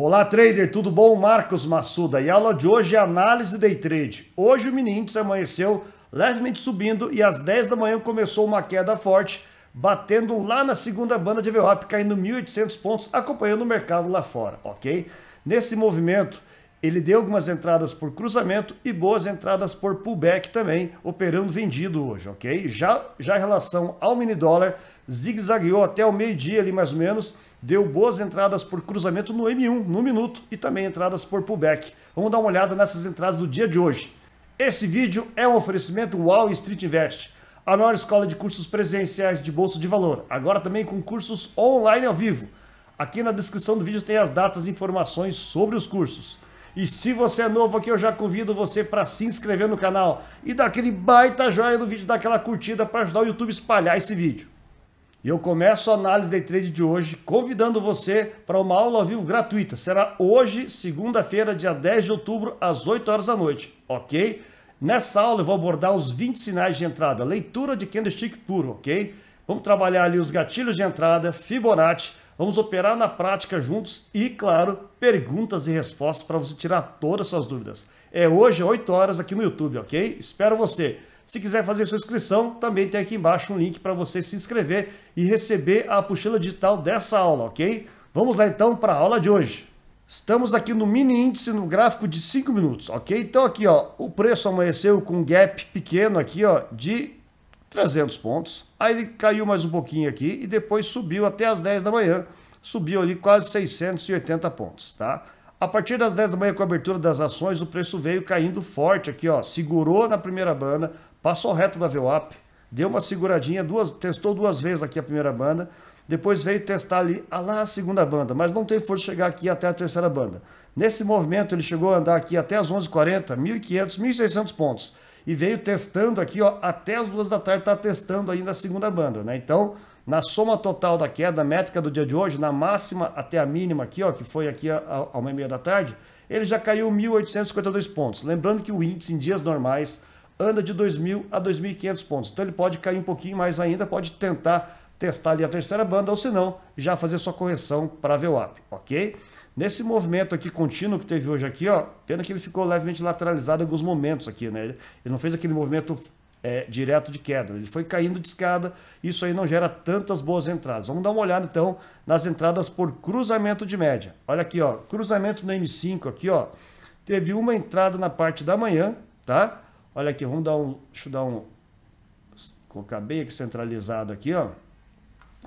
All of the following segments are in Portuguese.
Olá, trader, tudo bom? Marcos Massuda. E a aula de hoje é análise day trade. Hoje o mini índice amanheceu levemente subindo e às 10 da manhã começou uma queda forte, batendo lá na segunda banda de VWAP, caindo 1.800 pontos, acompanhando o mercado lá fora, ok? Nesse movimento, ele deu algumas entradas por cruzamento e boas entradas por pullback também, operando vendido hoje, ok? Já, já em relação ao mini dólar, zigue-zagueou até o meio-dia ali mais ou menos, deu boas entradas por cruzamento no M1 no minuto e também entradas por pullback. Vamos dar uma olhada nessas entradas do dia de hoje. Esse vídeo é um oferecimento Wall Street Invest, a maior escola de cursos presenciais de bolsa de valor, agora também com cursos online ao vivo. Aqui na descrição do vídeo tem as datas e informações sobre os cursos. E se você é novo aqui, eu já convido você para se inscrever no canal e dar aquele baita joia no vídeo, dar aquela curtida para ajudar o YouTube a espalhar esse vídeo. E eu começo a análise de trade de hoje convidando você para uma aula ao vivo gratuita. Será hoje, segunda-feira, dia 10 de outubro, às 8 horas da noite, ok? Nessa aula eu vou abordar os 20 sinais de entrada, leitura de candlestick puro, ok? Vamos trabalhar ali os gatilhos de entrada, Fibonacci, vamos operar na prática juntos e, claro, perguntas e respostas para você tirar todas as suas dúvidas. É hoje, 8 horas, aqui no YouTube, ok? Espero você! Se quiser fazer sua inscrição, também tem aqui embaixo um link para você se inscrever e receber a apostila digital dessa aula, ok? Vamos lá então para a aula de hoje. Estamos aqui no mini índice no gráfico de 5 minutos, ok? Então aqui, ó, o preço amanheceu com um gap pequeno aqui, ó, de 300 pontos. Aí ele caiu mais um pouquinho aqui e depois subiu até as 10 da manhã. Subiu ali quase 680 pontos, tá? A partir das 10 da manhã, com a abertura das ações, o preço veio caindo forte aqui, ó. Segurou na primeira banda, Passou reto da VWAP, deu uma seguradinha, duas, testou duas vezes aqui a primeira banda, depois veio testar ali a ah, lá a segunda banda, mas não teve força de chegar aqui até a terceira banda. Nesse movimento ele chegou a andar aqui até as 11h40, 1.500, 1.600 pontos. E veio testando aqui, ó, até as duas da tarde, está testando ainda a segunda banda, né? Então, na soma total da queda métrica do dia de hoje, na máxima até a mínima aqui, ó, que foi aqui a, a uma e meia da tarde, ele já caiu 1.852 pontos. Lembrando que o índice em dias normais anda de 2.000 a 2.500 pontos. Então ele pode cair um pouquinho mais ainda, pode tentar testar ali a terceira banda, ou se não, já fazer sua correção para VWAP, ok? Nesse movimento aqui contínuo que teve hoje aqui, ó, pena que ele ficou levemente lateralizado em alguns momentos aqui, né? Ele não fez aquele movimento é, direto de queda. Ele foi caindo de escada, isso aí não gera tantas boas entradas. Vamos dar uma olhada então nas entradas por cruzamento de média. Olha aqui, ó, cruzamento no M5 aqui, ó. Teve uma entrada na parte da manhã, tá? Olha aqui, vamos dar um, deixa eu dar um, colocar bem aqui centralizado aqui, ó.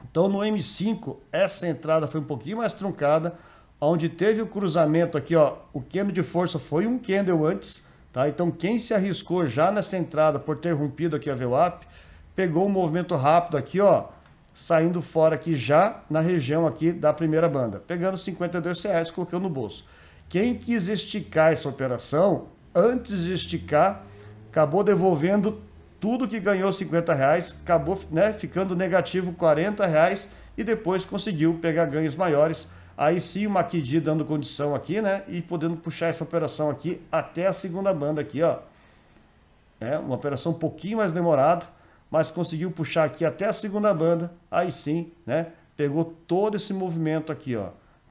Então no M5, essa entrada foi um pouquinho mais truncada, onde teve o cruzamento aqui, ó, o candle de força foi um candle antes, tá? Então quem se arriscou já nessa entrada por ter rompido aqui a VWAP, pegou um movimento rápido aqui, ó, saindo fora aqui já na região aqui da primeira banda, pegando 52 reais, colocando no bolso. Quem quis esticar essa operação, antes de esticar, acabou devolvendo tudo que ganhou 50 reais, acabou né, ficando negativo 40 reais e depois conseguiu pegar ganhos maiores. Aí sim o Maquidi dando condição aqui, né? E podendo puxar essa operação aqui até a segunda banda aqui, ó. É uma operação um pouquinho mais demorada, mas conseguiu puxar aqui até a segunda banda. Aí sim, né? Pegou todo esse movimento aqui, ó.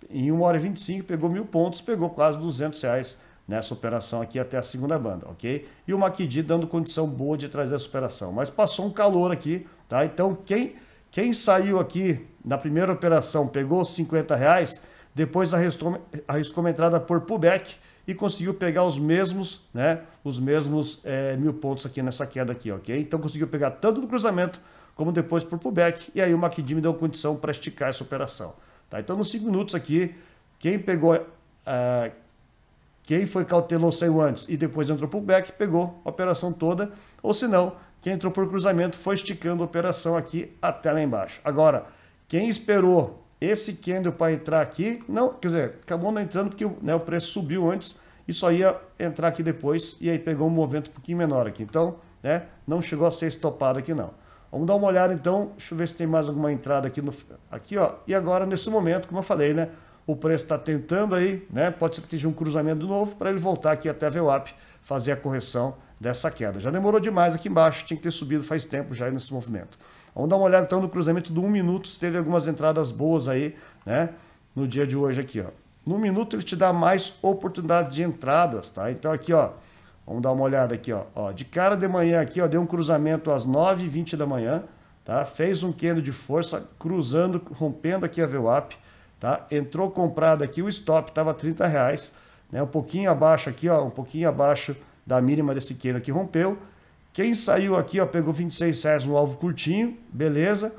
Em 1 hora e 25, pegou mil pontos, pegou quase 200 reais nessa operação aqui até a segunda banda, ok? E o Maquidi dando condição boa de trazer essa operação. Mas passou um calor aqui, tá? Então quem, quem saiu aqui na primeira operação, pegou os 50 reais, depois arriscou, arriscou uma entrada por pullback e conseguiu pegar os mesmos, né? Os mesmos é, mil pontos aqui nessa queda aqui, ok? Então conseguiu pegar tanto no cruzamento como depois por pullback. E aí o MACD me deu condição para esticar essa operação. Tá? Então nos 5 minutos aqui, quem pegou... Uh, quem foi cauteloso saiu antes e depois entrou para o back, pegou a operação toda, ou se não, quem entrou por cruzamento foi esticando a operação aqui até lá embaixo. Agora, quem esperou esse candle para entrar aqui, não, quer dizer, acabou não entrando porque né, o preço subiu antes e só ia entrar aqui depois e aí pegou um movimento um pouquinho menor aqui. Então, né, não chegou a ser estopado aqui não. Vamos dar uma olhada então, deixa eu ver se tem mais alguma entrada aqui no aqui, ó. E agora nesse momento, como eu falei, né, o preço está tentando aí, né? Pode ser que esteja um cruzamento novo para ele voltar aqui até a VWAP, fazer a correção dessa queda. Já demorou demais aqui embaixo, tinha que ter subido faz tempo já nesse movimento. Vamos dar uma olhada então no cruzamento do 1 minuto, se teve algumas entradas boas aí, né? No dia de hoje aqui, ó. No minuto ele te dá mais oportunidade de entradas, tá? Então aqui, ó, vamos dar uma olhada aqui, ó. ó de cara de manhã aqui, ó, deu um cruzamento às 9h20 da manhã, tá? Fez um quendo de força, cruzando, rompendo aqui a VWAP, tá? Entrou comprado aqui, o stop estava 30 reais, né? Um pouquinho abaixo aqui, ó, um pouquinho abaixo da mínima desse queiro que rompeu. Quem saiu aqui, ó, pegou 26 reais no alvo curtinho, beleza?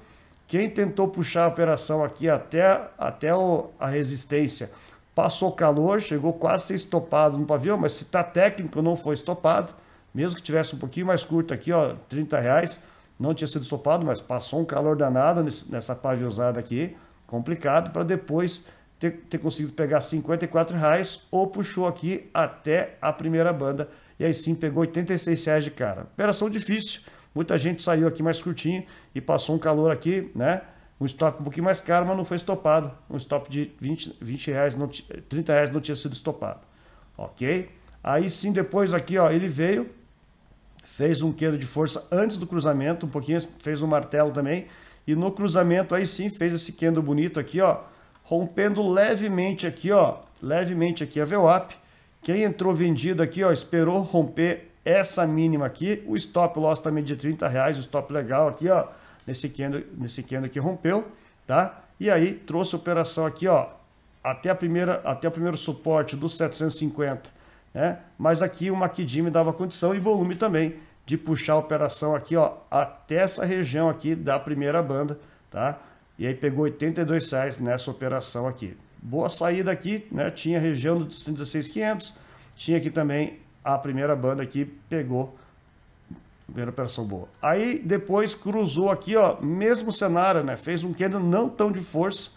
Quem tentou puxar a operação aqui até, até o, a resistência, passou calor, chegou quase a ser estopado no pavio, mas se tá técnico, não foi estopado, mesmo que tivesse um pouquinho mais curto aqui, ó, 30 reais, não tinha sido estopado, mas passou um calor danado nesse, nessa usada aqui, complicado, para depois ter, ter conseguido pegar 54 reais ou puxou aqui até a primeira banda e aí sim pegou 86 reais de cara. Operação difícil, muita gente saiu aqui mais curtinho e passou um calor aqui, né? Um stop um pouquinho mais caro, mas não foi estopado. Um stop de 20, 20 reais, não, 30 reais não tinha sido estopado. Ok? Aí sim, depois aqui, ó, ele veio, fez um queiro de força antes do cruzamento, um pouquinho, fez um martelo também, e no cruzamento aí sim fez esse kendo bonito aqui, ó. Rompendo levemente aqui, ó. Levemente aqui a VWAP. Quem entrou vendido aqui, ó, esperou romper essa mínima aqui. O stop loss também de 30 reais, o stop legal aqui, ó. Nesse candle, nesse candle que rompeu, tá? E aí trouxe operação aqui, ó. Até, a primeira, até o primeiro suporte dos 750, né? Mas aqui o me dava condição e volume também de puxar a operação aqui, ó, até essa região aqui da primeira banda, tá? E aí pegou 82 reais nessa operação aqui. Boa saída aqui, né? Tinha a região dos 116,500, tinha aqui também a primeira banda aqui, pegou primeira operação boa. Aí depois cruzou aqui, ó, mesmo cenário, né? Fez um candle não tão de força,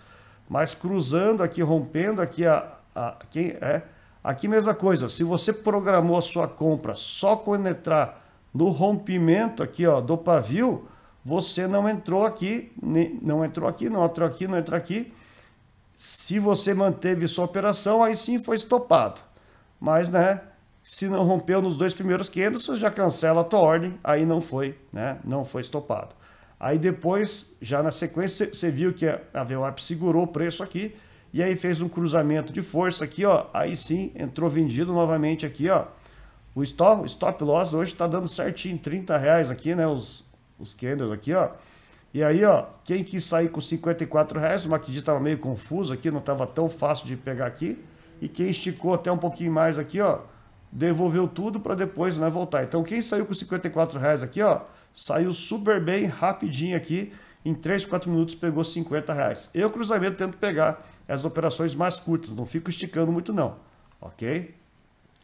mas cruzando aqui, rompendo aqui a, a quem é aqui mesma coisa. Se você programou a sua compra só quando entrar no rompimento aqui ó, do pavio, você não entrou aqui, não entrou aqui, não entrou aqui, não entrou aqui. Se você manteve sua operação, aí sim foi estopado. Mas, né, se não rompeu nos dois primeiros 500, você já cancela a tua ordem, aí não foi, né, não foi estopado. Aí depois, já na sequência, você viu que a VWAP segurou o preço aqui, e aí fez um cruzamento de força aqui, ó, aí sim entrou vendido novamente aqui, ó, o stop, stop loss hoje está dando certinho, 30 reais aqui, né? Os, os candles aqui, ó. E aí, ó, quem quis sair com 54 reais, o MACD estava meio confuso aqui, não estava tão fácil de pegar aqui. E quem esticou até um pouquinho mais aqui, ó, devolveu tudo para depois né, voltar. Então, quem saiu com 54 reais aqui, ó, saiu super bem, rapidinho aqui. Em 3, 4 minutos pegou 50 reais. Eu, cruzamento, tento pegar as operações mais curtas, não fico esticando muito não, ok?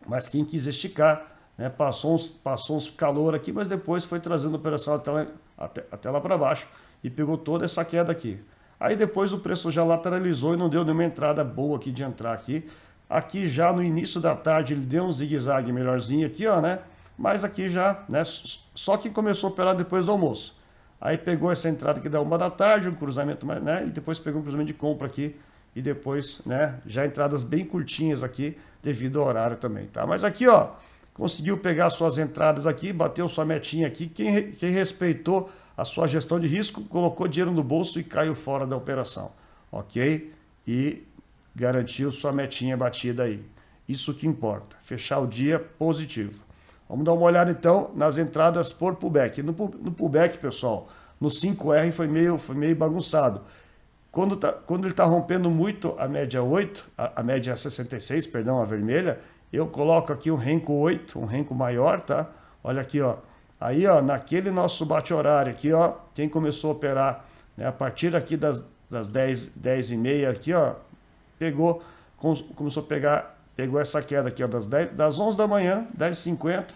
Mas quem quis esticar, né, passou, uns, passou uns calor aqui, mas depois foi trazendo o operação até lá, até, até lá para baixo e pegou toda essa queda aqui. Aí depois o preço já lateralizou e não deu nenhuma entrada boa aqui de entrar aqui. Aqui já no início da tarde ele deu um zigue-zague melhorzinho aqui, ó, né? Mas aqui já, né? Só que começou a operar depois do almoço. Aí pegou essa entrada que dá uma da tarde, um cruzamento, né? E depois pegou um cruzamento de compra aqui e depois, né, já entradas bem curtinhas aqui, devido ao horário também, tá? Mas aqui, ó, conseguiu pegar suas entradas aqui, bateu sua metinha aqui, quem, quem respeitou a sua gestão de risco, colocou dinheiro no bolso e caiu fora da operação, ok? E garantiu sua metinha batida aí. Isso que importa, fechar o dia positivo. Vamos dar uma olhada então nas entradas por pullback. No, no pullback, pessoal, no 5R foi meio, foi meio bagunçado. Quando, tá, quando ele está rompendo muito a média 8, a, a média 66, perdão, a vermelha, eu coloco aqui um renco 8, um renco maior, tá? Olha aqui, ó. Aí, ó, naquele nosso bate-horário aqui, ó, quem começou a operar né, a partir aqui das, das 10, 10 e meia aqui, ó, pegou, começou a pegar, pegou essa queda aqui, ó, das, 10, das 11 da manhã, 10h50,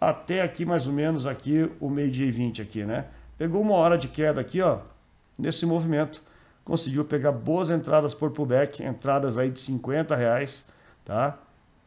até aqui mais ou menos aqui o meio-dia e 20 aqui, né? Pegou uma hora de queda aqui, ó, nesse movimento conseguiu pegar boas entradas por pullback, entradas aí de 50 reais, tá?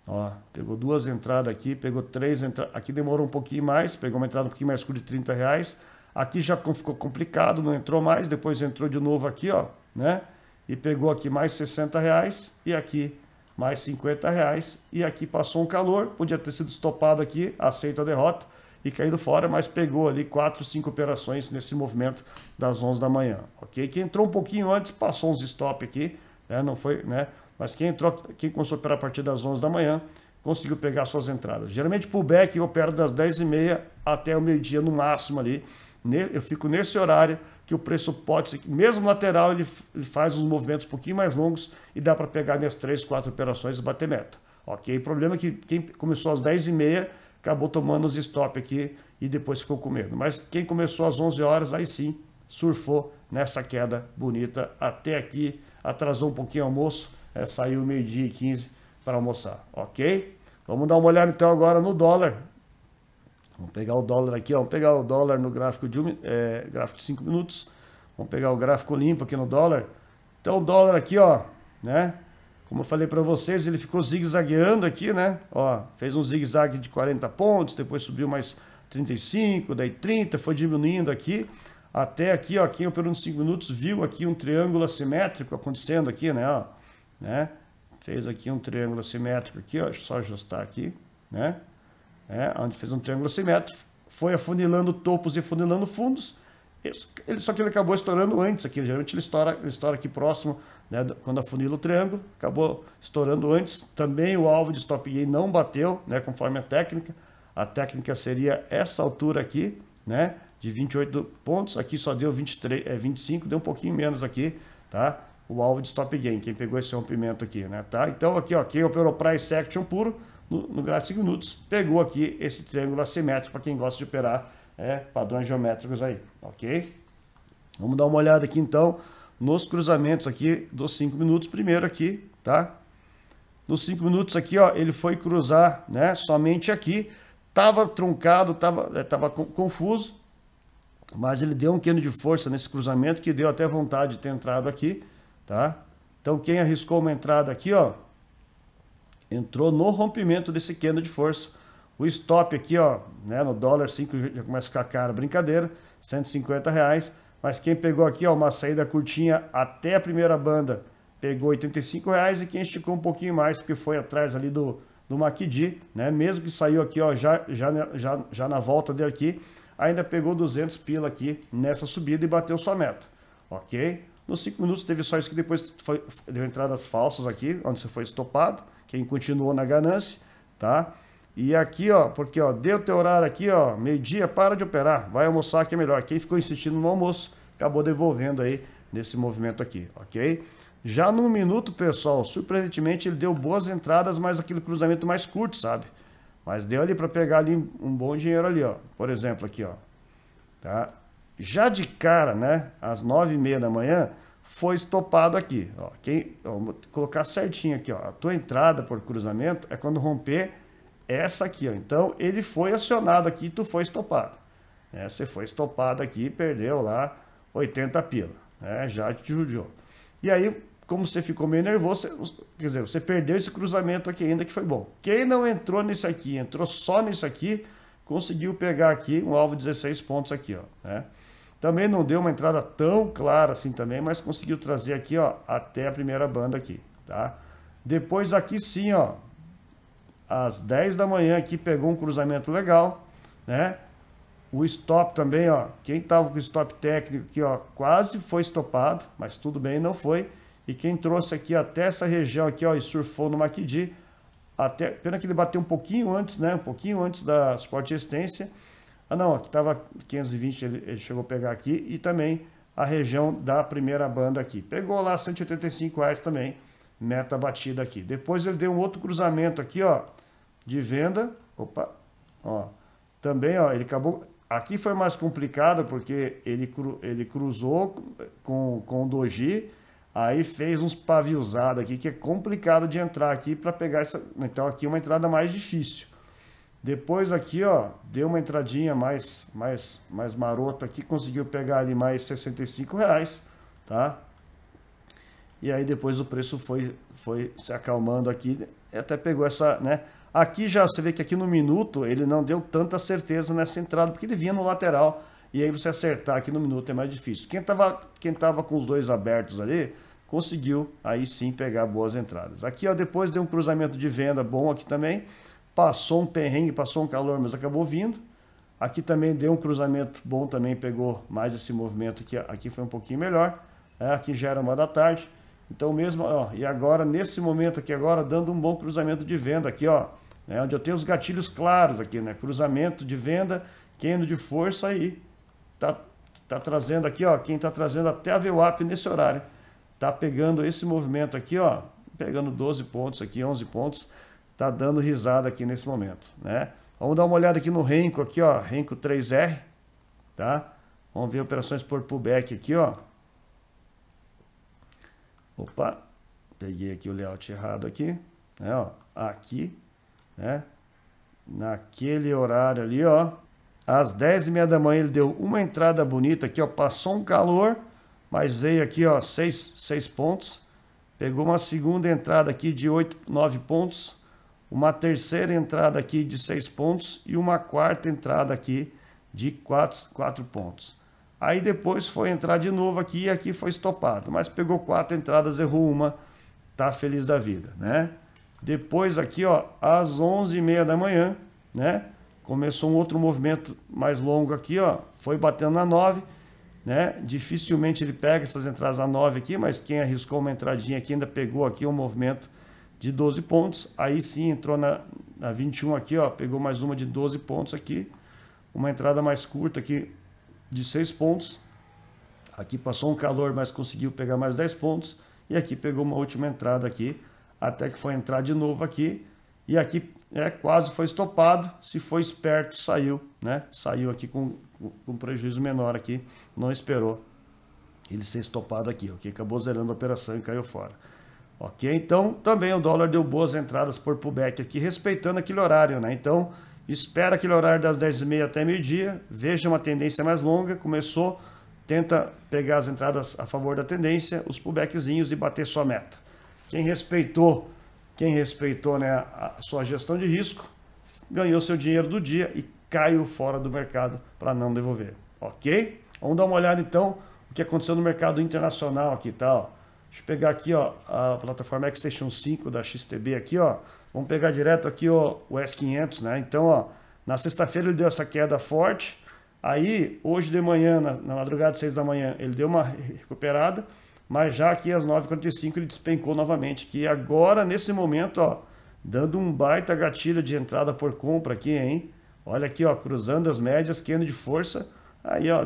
Ó, pegou duas entradas aqui, pegou três entradas, aqui demorou um pouquinho mais, pegou uma entrada um pouquinho mais curta de 30 reais, aqui já ficou complicado, não entrou mais, depois entrou de novo aqui, ó, né? E pegou aqui mais 60 reais, e aqui mais 50 reais, e aqui passou um calor, podia ter sido estopado aqui, aceita a derrota, e caído fora, mas pegou ali quatro, cinco operações nesse movimento das 11 da manhã, ok? Quem entrou um pouquinho antes passou uns stop aqui, né? Não foi, né? Mas quem entrou, quem começou a operar a partir das 11 da manhã, conseguiu pegar suas entradas. Geralmente pullback eu opero das 10h30 até o meio-dia no máximo ali. Eu fico nesse horário que o preço pode ser, mesmo lateral, ele faz os movimentos um pouquinho mais longos e dá para pegar minhas 3, 4 operações e bater meta. Ok? O problema é que quem começou às 10h30 acabou tomando os stop aqui e depois ficou com medo. Mas quem começou às 11 horas, aí sim, surfou nessa queda bonita até aqui, atrasou um pouquinho o almoço, é, saiu meio-dia e 15 para almoçar, ok? Vamos dar uma olhada então agora no dólar. Vamos pegar o dólar aqui, ó, vamos pegar o dólar no gráfico de, um, é, gráfico de 5 minutos. Vamos pegar o gráfico limpo aqui no dólar. Então o dólar aqui, ó, né? Como eu falei para vocês, ele ficou zigue-zagueando aqui, né? Ó, fez um zigue-zague de 40 pontos, depois subiu mais 35, daí 30, foi diminuindo aqui, até aqui, ó, quem operou nos 5 minutos viu aqui um triângulo assimétrico acontecendo aqui, né, ó, né? Fez aqui um triângulo assimétrico aqui, ó, deixa eu só ajustar aqui, né? É, onde fez um triângulo assimétrico, foi afunilando topos e afunilando fundos, ele, só que ele acabou estourando antes aqui, geralmente ele estoura, ele estoura aqui próximo né, quando afunila o triângulo, acabou estourando antes. Também o alvo de stop gain não bateu, né, conforme a técnica. A técnica seria essa altura aqui, né, de 28 pontos. Aqui só deu 23, é, 25, deu um pouquinho menos aqui, tá? O alvo de stop gain, quem pegou esse rompimento aqui, né, tá? Então aqui, ó, quem operou price action puro, no, no gráfico de 5 minutos, pegou aqui esse triângulo assimétrico para quem gosta de operar é, padrões geométricos aí, ok? Vamos dar uma olhada aqui então nos cruzamentos aqui dos 5 minutos, primeiro aqui, tá? Nos 5 minutos aqui, ó, ele foi cruzar, né, somente aqui, tava truncado, tava, é, tava confuso, mas ele deu um quilo de força nesse cruzamento que deu até vontade de ter entrado aqui, tá? Então quem arriscou uma entrada aqui, ó, entrou no rompimento desse quilo de força. O stop aqui, ó, né, no dólar 5 já começa a ficar caro, brincadeira, 150 reais. Mas quem pegou aqui, ó, uma saída curtinha até a primeira banda, pegou R$ 85,00 e quem esticou um pouquinho mais, porque foi atrás ali do, do macd né? Mesmo que saiu aqui, ó, já, já, né, já, já na volta dele aqui, ainda pegou 200 pila aqui nessa subida e bateu sua meta, ok? Nos 5 minutos teve só isso que depois foi, deu entradas falsas aqui, onde você foi estopado, quem continuou na ganância, tá? E aqui, ó, porque, ó, deu teu horário aqui, ó, meio-dia, para de operar, vai almoçar que é melhor. Quem ficou insistindo no almoço, acabou devolvendo aí nesse movimento aqui, ok? Já no minuto, pessoal, surpreendentemente ele deu boas entradas, mas aquele cruzamento mais curto, sabe? Mas deu ali para pegar ali um bom dinheiro ali, ó. Por exemplo, aqui, ó. Tá? Já de cara, né, às nove e meia da manhã, foi estopado aqui, ó. Quem, ó, vou colocar certinho aqui, ó. A tua entrada por cruzamento é quando romper essa aqui, ó. Então, ele foi acionado aqui, tu foi estopado. Né? Você foi estopado aqui, perdeu lá 80 pila, né? Já te judiou. E aí, como você ficou meio nervoso, você, quer dizer, você perdeu esse cruzamento aqui ainda que foi bom. Quem não entrou nisso aqui, entrou só nisso aqui, conseguiu pegar aqui um alvo 16 pontos aqui, ó, né? Também não deu uma entrada tão clara assim também, mas conseguiu trazer aqui, ó, até a primeira banda aqui, tá? Depois aqui sim, ó, às 10 da manhã aqui, pegou um cruzamento legal, né? O stop também, ó, quem estava com o stop técnico aqui, ó, quase foi stopado, mas tudo bem, não foi. E quem trouxe aqui até essa região aqui, ó, e surfou no MACD, até, pena que ele bateu um pouquinho antes, né? Um pouquinho antes da suporte resistência. Ah, não, aqui tava 520, ele, ele chegou a pegar aqui e também a região da primeira banda aqui. Pegou lá 185 reais também meta batida aqui. Depois ele deu um outro cruzamento aqui, ó, de venda. Opa, ó. Também, ó, ele acabou... Aqui foi mais complicado porque ele, cru, ele cruzou com, com o doji, aí fez uns paviosados aqui que é complicado de entrar aqui para pegar essa... Então aqui é uma entrada mais difícil. Depois aqui, ó, deu uma entradinha mais, mais, mais marota aqui, conseguiu pegar ali mais 65 reais, tá? E aí depois o preço foi, foi se acalmando aqui, até pegou essa, né? Aqui já você vê que aqui no minuto ele não deu tanta certeza nessa entrada, porque ele vinha no lateral. E aí você acertar aqui no minuto é mais difícil. Quem estava quem tava com os dois abertos ali, conseguiu aí sim pegar boas entradas. Aqui ó, depois deu um cruzamento de venda bom aqui também. Passou um perrengue, passou um calor, mas acabou vindo. Aqui também deu um cruzamento bom também, pegou mais esse movimento aqui. Aqui foi um pouquinho melhor. É, aqui já era uma da tarde. Então mesmo, ó, e agora nesse momento aqui agora dando um bom cruzamento de venda aqui, ó, né, onde eu tenho os gatilhos claros aqui, né, cruzamento de venda, quendo de força aí, tá, tá trazendo aqui, ó, quem tá trazendo até a VWAP nesse horário, tá pegando esse movimento aqui, ó, pegando 12 pontos aqui, 11 pontos, tá dando risada aqui nesse momento, né? Vamos dar uma olhada aqui no Renko aqui, ó, Renko 3R, tá? Vamos ver operações por pullback aqui, ó. Opa, peguei aqui o layout errado aqui, né, ó, aqui, né, naquele horário ali, ó, às 10h30 da manhã ele deu uma entrada bonita aqui, ó, passou um calor, mas veio aqui, ó, 6, pontos, pegou uma segunda entrada aqui de 8, 9 pontos, uma terceira entrada aqui de 6 pontos e uma quarta entrada aqui de 4, 4 pontos. Aí depois foi entrar de novo aqui e aqui foi estopado. Mas pegou quatro entradas, errou uma, tá feliz da vida, né? Depois aqui, ó, às 11h30 da manhã, né? Começou um outro movimento mais longo aqui, ó. Foi batendo na 9, né? Dificilmente ele pega essas entradas na 9 aqui, mas quem arriscou uma entradinha aqui ainda pegou aqui um movimento de 12 pontos. Aí sim entrou na, na 21 aqui, ó. Pegou mais uma de 12 pontos aqui. Uma entrada mais curta aqui, de 6 pontos. Aqui passou um calor, mas conseguiu pegar mais 10 pontos. E aqui pegou uma última entrada aqui, até que foi entrar de novo aqui. E aqui é, quase foi estopado, se foi esperto, saiu, né? Saiu aqui com, com prejuízo menor aqui, não esperou ele ser estopado aqui, ok? Acabou zerando a operação e caiu fora. Ok? Então, também o dólar deu boas entradas por pullback aqui, respeitando aquele horário, né? Então, espera aquele horário das 10h30 até meio-dia, veja uma tendência mais longa, começou, tenta pegar as entradas a favor da tendência, os pullbackzinhos e bater sua meta. Quem respeitou, quem respeitou né, a sua gestão de risco, ganhou seu dinheiro do dia e caiu fora do mercado para não devolver, ok? Vamos dar uma olhada então o que aconteceu no mercado internacional aqui, tá? Deixa eu pegar aqui ó, a plataforma X Station 5 da XTB aqui, ó. Vamos pegar direto aqui ó, o S500, né? Então, ó, na sexta-feira ele deu essa queda forte. Aí, hoje de manhã, na, na madrugada de 6 da manhã, ele deu uma recuperada. Mas já aqui às 9h45 ele despencou novamente. Que agora, nesse momento, ó, dando um baita gatilho de entrada por compra aqui, hein? Olha aqui, ó, cruzando as médias, queda de força. Aí, ó,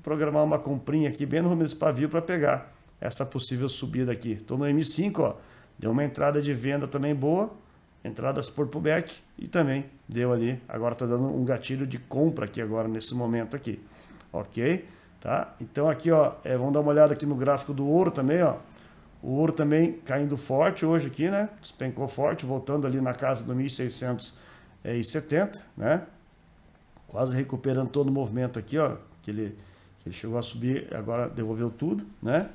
programar uma comprinha aqui bem no rumo desse pavio para pegar essa possível subida aqui. Estou no M5, ó, deu uma entrada de venda também boa entradas por pullback e também deu ali, agora está dando um gatilho de compra aqui agora nesse momento aqui, ok? Tá? Então aqui, ó, é, vamos dar uma olhada aqui no gráfico do ouro também, ó. O ouro também caindo forte hoje aqui, né? Despencou forte, voltando ali na casa do 1670, né? Quase recuperando todo o movimento aqui, ó, que ele, que ele chegou a subir, agora devolveu tudo, né?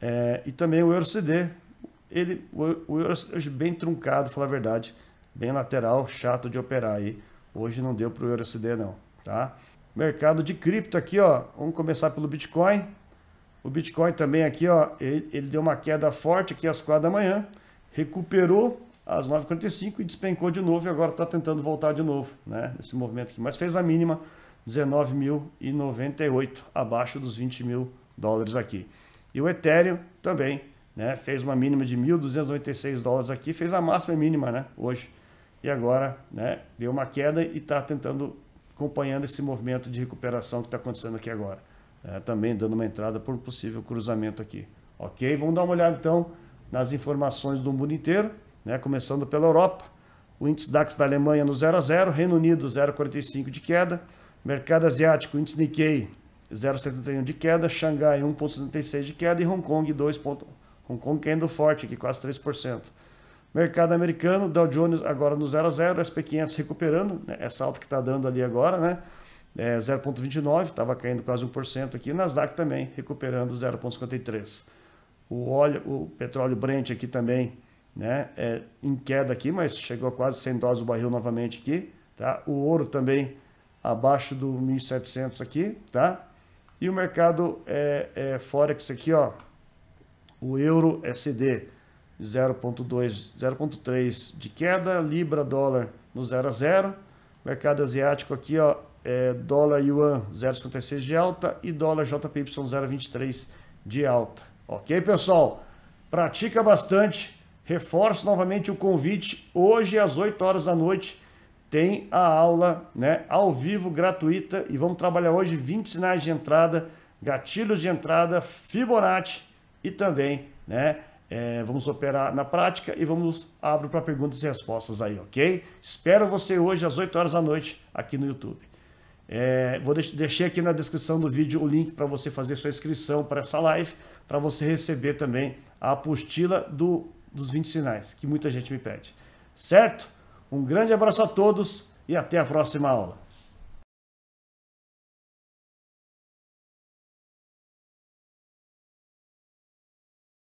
É, e também o CD ele, o, euro Euros hoje bem truncado, falar a verdade, bem lateral, chato de operar aí. Hoje não deu para o EURUSD não, tá? Mercado de cripto aqui, ó, vamos começar pelo Bitcoin. O Bitcoin também aqui, ó, ele, ele deu uma queda forte aqui às 4 da manhã, recuperou às 9h45 e despencou de novo e agora está tentando voltar de novo, né? Nesse movimento aqui, mas fez a mínima 19.098, abaixo dos 20 mil dólares aqui. E o Ethereum também né? Fez uma mínima de 1.296 dólares aqui, fez a máxima mínima, né? Hoje. E agora, né? Deu uma queda e está tentando, acompanhando esse movimento de recuperação que está acontecendo aqui agora. É, também dando uma entrada por um possível cruzamento aqui. Ok? Vamos dar uma olhada então nas informações do mundo inteiro, né? Começando pela Europa. O índice DAX da Alemanha no 0 a 0, Reino Unido 0,45 de queda, mercado asiático, índice Nikkei 0,71 de queda, Xangai 1,76 de queda e Hong Kong 2,1 Hong Kong caindo forte aqui, quase 3%. Mercado americano, Dow Jones agora no 0 a 0, SP500 recuperando, né? essa alta que está dando ali agora, né? É 0,29, estava caindo quase 1% aqui. Nasdaq também recuperando 0,53. O óleo, o petróleo Brent aqui também, né? É em queda aqui, mas chegou a quase 100 dólares o barril novamente aqui, tá? O ouro também abaixo do 1.700 aqui, tá? E o mercado é, é, Forex aqui, ó, o euro SD 0,2, 0,3 de queda, libra dólar no 0 a 0. Mercado asiático aqui, ó, é dólar yuan 0,56 de alta e dólar JPY 0,23 de alta. OK, pessoal? Pratica bastante. Reforço novamente o convite hoje às 8 horas da noite tem a aula, né, ao vivo gratuita e vamos trabalhar hoje 20 sinais de entrada, gatilhos de entrada, Fibonacci e também, né? É, vamos operar na prática e vamos abro para perguntas e respostas aí, ok? Espero você hoje às 8 horas da noite aqui no YouTube. É, vou deix aqui na descrição do vídeo o link para você fazer sua inscrição para essa live, para você receber também a apostila do, dos 20 sinais, que muita gente me pede. Certo? Um grande abraço a todos e até a próxima aula.